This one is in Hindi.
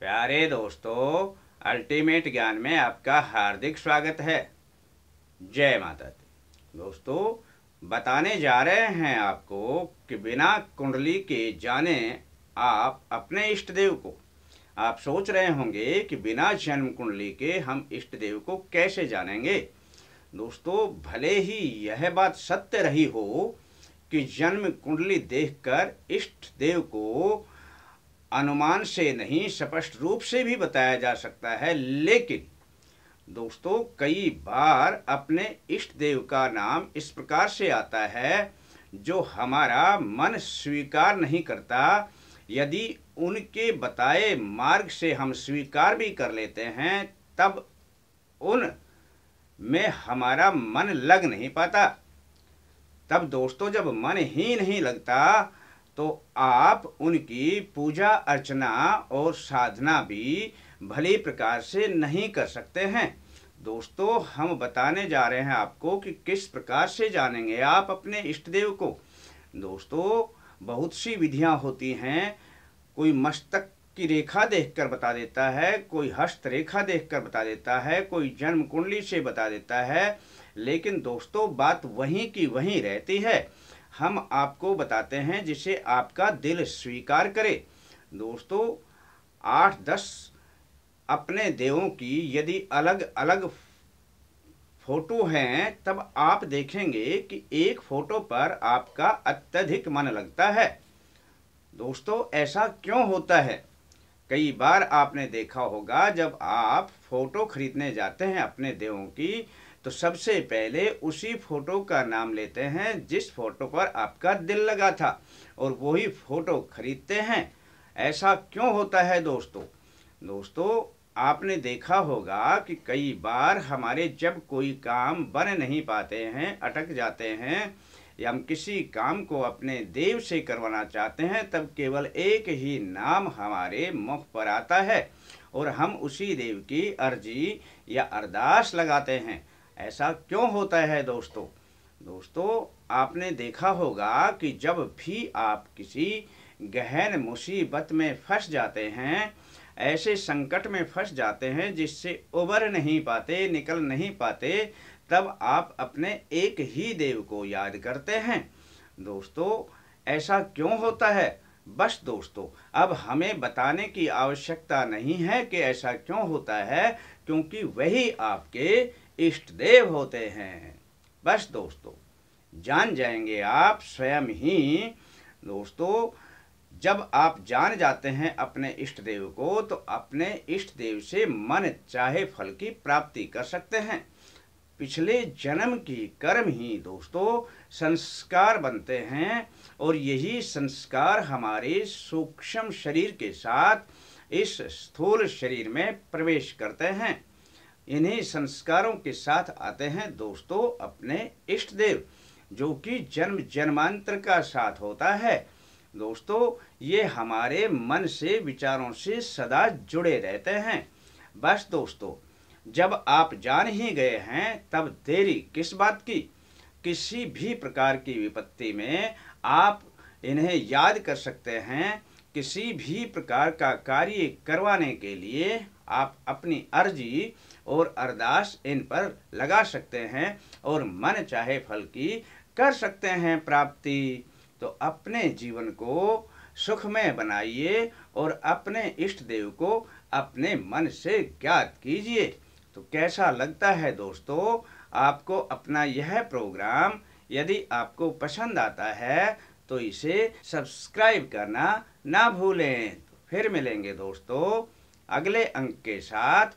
प्यारे दोस्तों अल्टीमेट ज्ञान में आपका हार्दिक स्वागत है जय माता दी दोस्तों बताने जा रहे हैं आपको कि बिना कुंडली के जाने आप अपने इष्ट देव को आप सोच रहे होंगे कि बिना जन्म कुंडली के हम इष्ट देव को कैसे जानेंगे दोस्तों भले ही यह बात सत्य रही हो कि जन्म कुंडली देखकर इष्ट देव को अनुमान से नहीं स्पष्ट रूप से भी बताया जा सकता है लेकिन दोस्तों कई बार अपने इष्ट देव का नाम इस प्रकार से आता है जो हमारा मन स्वीकार नहीं करता यदि उनके बताए मार्ग से हम स्वीकार भी कर लेते हैं तब उन में हमारा मन लग नहीं पाता तब दोस्तों जब मन ही नहीं लगता तो आप उनकी पूजा अर्चना और साधना भी भली प्रकार से नहीं कर सकते हैं दोस्तों हम बताने जा रहे हैं आपको कि किस प्रकार से जानेंगे आप अपने इष्ट देव को दोस्तों बहुत सी विधियां होती हैं कोई मस्तक की रेखा देखकर बता देता है कोई हस्त रेखा देखकर बता देता है कोई जन्म कुंडली से बता देता है लेकिन दोस्तों बात वहीं की वहीं रहती है हम आपको बताते हैं जिसे आपका दिल स्वीकार करे दोस्तों आठ दस अपने देवों की यदि अलग अलग फोटो हैं तब आप देखेंगे कि एक फोटो पर आपका अत्यधिक मन लगता है दोस्तों ऐसा क्यों होता है कई बार आपने देखा होगा जब आप फोटो खरीदने जाते हैं अपने देवों की तो सबसे पहले उसी फ़ोटो का नाम लेते हैं जिस फ़ोटो पर आपका दिल लगा था और वही फ़ोटो खरीदते हैं ऐसा क्यों होता है दोस्तों दोस्तों आपने देखा होगा कि कई बार हमारे जब कोई काम बन नहीं पाते हैं अटक जाते हैं या हम किसी काम को अपने देव से करवाना चाहते हैं तब केवल एक ही नाम हमारे मुख पर आता है और हम उसी देव की अर्जी या अरदास लगाते हैं ऐसा क्यों होता है दोस्तों दोस्तों आपने देखा होगा कि जब भी आप किसी गहन मुसीबत में फंस जाते हैं ऐसे संकट में फंस जाते हैं जिससे उबर नहीं पाते निकल नहीं पाते तब आप अपने एक ही देव को याद करते हैं दोस्तों ऐसा क्यों होता है बस दोस्तों अब हमें बताने की आवश्यकता नहीं है कि ऐसा क्यों होता है क्योंकि वही आपके इष्ट देव होते हैं बस दोस्तों जान जाएंगे आप स्वयं ही दोस्तों जब आप जान जाते हैं अपने इष्ट देव को तो अपने इष्ट देव से मन चाहे फल की प्राप्ति कर सकते हैं पिछले जन्म की कर्म ही दोस्तों संस्कार बनते हैं और यही संस्कार हमारे सूक्ष्म शरीर के साथ इस स्थूल शरीर में प्रवेश करते हैं इन्हीं संस्कारों के साथ आते हैं दोस्तों अपने इष्ट देव जो कि जन्म जन्मांतर का साथ होता है दोस्तों ये हमारे मन से विचारों से सदा जुड़े रहते हैं बस दोस्तों जब आप जान ही गए हैं तब देरी किस बात की किसी भी प्रकार की विपत्ति में आप इन्हें याद कर सकते हैं किसी भी प्रकार का कार्य करवाने के लिए आप अपनी अर्जी और अरदास इन पर लगा सकते हैं और मन चाहे फल की कर सकते हैं प्राप्ति तो अपने जीवन को सुखमय बनाइए और अपने इष्ट देव को अपने मन से ज्ञात कीजिए तो कैसा लगता है दोस्तों आपको अपना यह प्रोग्राम यदि आपको पसंद आता है तो इसे सब्सक्राइब करना ना भूलें तो फिर मिलेंगे दोस्तों अगले अंक के साथ